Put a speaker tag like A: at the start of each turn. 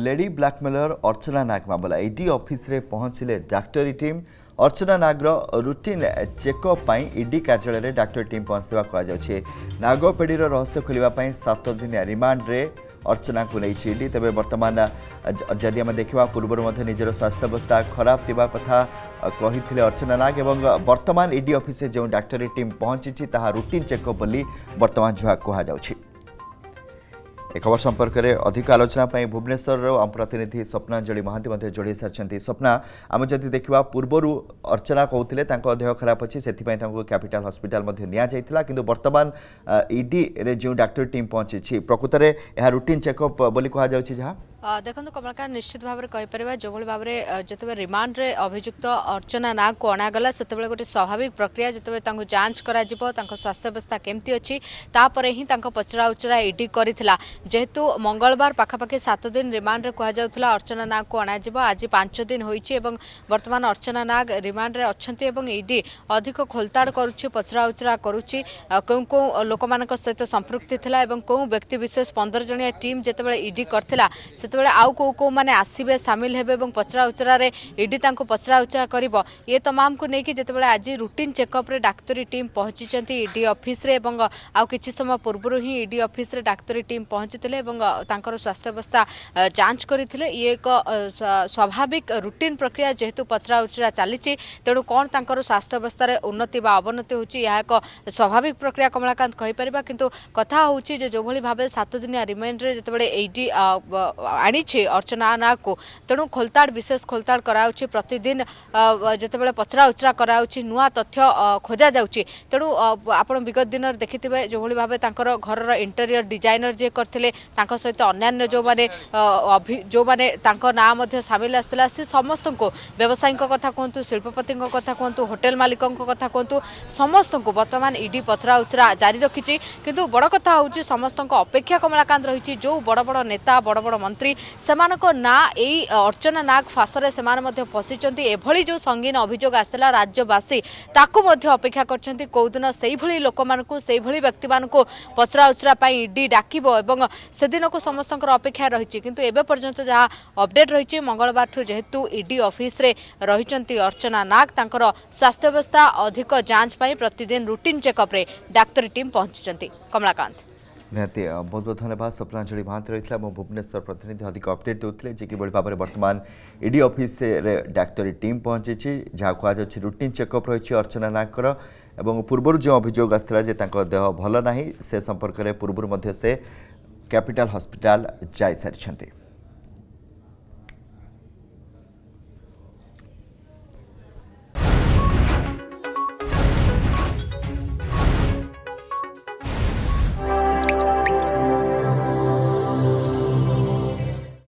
A: lady blackmailer ଅର୍ଚ୍ଚନା ନାଗ ମାମଲା ED ଅଫିସରେ ପହଞ୍ଚିଲେ ଡାକ୍ତରୀ team Archana Nagar routine checkup ପାଇଁ ଇଡି କାର୍ଯ୍ୟାଳୟରେ ଡାକ୍ତରୀ ଟିମ୍ ପହଞ୍ଚିଥିବା କୁହାଯାଉଛି ନାଗପେଡ଼ିର ରହସ୍ୟ ଖୋଲିବା ପାଇଁ ସାତ ଦିନିଆ ରିମାଣ୍ଡରେ ଅର୍ଚ୍ଚନାକୁ ନେଇଛି ଇଡି ତେବେ ବର୍ତ୍ତମାନ ଯଦି ଆମେ ଦେଖିବା ପୂର୍ବରୁ ମଧ୍ୟ ନିଜର ସ୍ୱାସ୍ଥ୍ୟାବସ୍ଥା ଖରାପ ଥିବା କଥା କହିଥିଲେ ଅର୍ଚ୍ଚନା ନାଗ ଏବଂ ବର୍ତ୍ତମାନ ଇଡି ଅଫିସରେ ଯେଉଁ ଡାକ୍ତରୀ ଟିମ୍ ପହଞ୍ଚିଛି ତାହା ରୁଟିନ୍ ଚେକଅପ୍ ବୋଲି ବର୍ତ୍ତମାନ ଯାହା କୁହାଯାଉଛି খবর সম্পর্কের অধিক আলোচনা পাই ভুবনেশ্বর আম প্রতিনিধি স্বপ্নাঞ্জলি মহান্তি মধ্যে যোড়াই সারি স্বপ্না আমি যদি দেখা পূর্বর অর্চনা কৌলে তাঁর দেহ খারাপ অছে সেপাই তাঁর ক্যাপিটাল হসপিটাল নিয়ে কিন্তু বর্তমান ইডি যে ডাক্তার টিম পৌঁছিছি প্রকৃতরে এ রুটিন চেকঅপ বলে কুহযাচ্ছে যা
B: ଦେଖନ୍ତୁ କମଳକାନ୍ତ ନିଶ୍ଚିତ ଭାବରେ କହିପାରିବା ଯେଉଁଭଳି ଭାବରେ ଯେତେବେଳେ ରିମାଣ୍ଡରେ ଅଭିଯୁକ୍ତ ଅର୍ଚ୍ଚନା ନାଗକୁ ଅଣାଗଲା ସେତେବେଳେ ଗୋଟେ ସ୍ୱାଭାବିକ ପ୍ରକ୍ରିୟା ଯେତେବେଳେ ତାଙ୍କୁ ଯାଞ୍ଚ କରାଯିବ ତାଙ୍କ ସ୍ୱାସ୍ଥ୍ୟାବସ୍ଥା କେମିତି ଅଛି ତାପରେ ହିଁ ତାଙ୍କ ପଚରାଉଚରା ଇଡି କରିଥିଲା ଯେହେତୁ ମଙ୍ଗଳବାର ପାଖାପାଖି ସାତ ଦିନ ରିମାଣ୍ଡରେ କୁହାଯାଉଥିଲା ଅର୍ଚ୍ଚନା ନାଗକୁ ଅଣାଯିବ ଆଜି ପାଞ୍ଚ ଦିନ ହୋଇଛି ଏବଂ ବର୍ତ୍ତମାନ ଅର୍ଚ୍ଚନା ନାଗ ରିମାଣ୍ଡରେ ଅଛନ୍ତି ଏବଂ ଇଡି ଅଧିକ ଖୋଲତାଡ଼ କରୁଛି ପଚରାଉଚରା କରୁଛି କେଉଁ କେଉଁ ଲୋକମାନଙ୍କ ସହିତ ସମ୍ପୃକ୍ତି ଥିଲା ଏବଂ କେଉଁ ବ୍ୟକ୍ତିବିଶେଷ ପନ୍ଦର ଜଣିଆ ଟିମ୍ ଯେତେବେଳେ ଇଡି କରିଥିଲା ସେତେବେଳେ ଆଉ କେଉଁ କେଉଁମାନେ ଆସିବେ ସାମିଲ ହେବେ ଏବଂ ପଚରା ଉଚରାରେ ଇଡି ତାଙ୍କୁ ପଚରା ଉଚରା କରିବ ଏ ତମାମକୁ ନେଇକି ଯେତେବେଳେ ଆଜି ରୁଟିନ୍ ଚେକଅପ୍ରେ ଡାକ୍ତରୀ ଟିମ୍ ପହଞ୍ଚିଛନ୍ତି ଇଡି ଅଫିସରେ ଏବଂ ଆଉ କିଛି ସମୟ ପୂର୍ବରୁ ହିଁ ଇଡି ଅଫିସରେ ଡାକ୍ତରୀ ଟିମ୍ ପହଞ୍ଚିଥିଲେ ଏବଂ ତାଙ୍କର ସ୍ୱାସ୍ଥ୍ୟାବସ୍ଥା ଯାଞ୍ଚ କରିଥିଲେ ଇଏ ଏକ ସ୍ୱାଭାବିକ ରୁଟିନ୍ ପ୍ରକ୍ରିୟା ଯେହେତୁ ପଚରା ଉଚରା ଚାଲିଛି ତେଣୁ କ'ଣ ତାଙ୍କର ସ୍ୱାସ୍ଥ୍ୟାବସ୍ଥାରେ ଉନ୍ନତି বা অবনতি হচ্ছে ইয়া এক স্বাভাবিক প্রক্রিয়া কমলাকান্ত কহিপার কিন্তু কথা হচ্ছে যে যেভাবে ভাবে সাতদিনিয়া রিমাইন্ডরে যেতবে এইটি আনিছে অর্চনা নাকু তেণু খোলতাড় বিশেষ খোলতাড় করা হচ্ছে প্রতিদিন যেতবে পচরা উচরা করা হচ্ছে নূয়া তথ্য খোঁজা যাচ্ছে তেণু আপনার বিগত দিনের দেখিবে যেভাবে ভাবে তাঁর ঘরর ইন্টেরিয়র ডিজাইনর যে করলে তাঁর সহ অন্যান্য যে যে তাঁর না সামিল আসলে সে সমস্ত ব্যবসায়ী কথা কুহতু শিল্পপতি কথা কুহতু হোটেল মালিক কথা কুহতু সমস্ত বর্তমান ইডি পচরা উচরা জারি রাখি কিন্তু বড় কথা হচ্ছে সমস্ত অপেক্ষা কমলাকান্ত রয়েছে যে বড় বড় নেতা বড় বড় মন্ত্রী ସେମାନଙ୍କ ନାଁ ଏଇ ଅର୍ଚ୍ଚନା ନାଗ ଫାଶରେ ସେମାନେ ମଧ୍ୟ ପଶିଛନ୍ତି ଏଭଳି ଯେଉଁ ସଙ୍ଗୀନ ଅଭିଯୋଗ ଆସିଥିଲା ରାଜ୍ୟବାସୀ ତାକୁ ମଧ୍ୟ ଅପେକ୍ଷା କରିଛନ୍ତି କେଉଁଦିନ ସେଇଭଳି ଲୋକମାନଙ୍କୁ ସେଇଭଳି ବ୍ୟକ୍ତିମାନଙ୍କୁ ପଚରାଉଚରା ପାଇଁ ଇଡି ଡାକିବ ଏବଂ ସେଦିନକୁ ସମସ୍ତଙ୍କର ଅପେକ୍ଷା ରହିଛି କିନ୍ତୁ ଏବେ ପର୍ଯ୍ୟନ୍ତ ଯାହା ଅପଡେଟ୍ ରହିଛି ମଙ୍ଗଳବାରଠୁ ଯେହେତୁ ଇଡି ଅଫିସରେ ରହିଛନ୍ତି ଅର୍ଚ୍ଚନା ନାଗ ତାଙ୍କର ସ୍ୱାସ୍ଥ୍ୟ ଅବସ୍ଥା ଅଧିକ ଯାଞ୍ଚ ପାଇଁ ପ୍ରତିଦିନ ରୁଟିନ୍ ଚେକଅପ୍ରେ ଡାକ୍ତରୀ ଟିମ୍ ପହଞ୍ଚୁଛନ୍ତି କମଳାକାନ୍ତ
A: ନିହାତି ବହୁତ ବହୁତ ଧନ୍ୟବାଦ ସ୍ୱପ୍ନାଞ୍ଜଳି ମହାନ୍ତ ରହିଥିଲା ମୋ ଭୁବନେଶ୍ୱର ପ୍ରତିନିଧି ଅଧିକ ଅପଡେଟ୍ ଦେଉଥିଲେ ଯେ କିଭଳି ଭାବରେ ବର୍ତ୍ତମାନ ଇଡି ଅଫିସରେ ଡାକ୍ତରୀ ଟିମ୍ ପହଞ୍ଚିଛି ଯାହା କୁହାଯାଉଛି ରୁଟିନ୍ ଚେକଅପ୍ ରହିଛି ଅର୍ଚ୍ଚନା ନାଗଙ୍କର ଏବଂ ପୂର୍ବରୁ ଯେଉଁ ଅଭିଯୋଗ ଆସିଥିଲା ଯେ ତାଙ୍କ ଦେହ ଭଲ ନାହିଁ ସେ ସମ୍ପର୍କରେ ପୂର୍ବରୁ ମଧ୍ୟ ସେ କ୍ୟାପିଟାଲ ହସ୍ପିଟାଲ ଯାଇସାରିଛନ୍ତି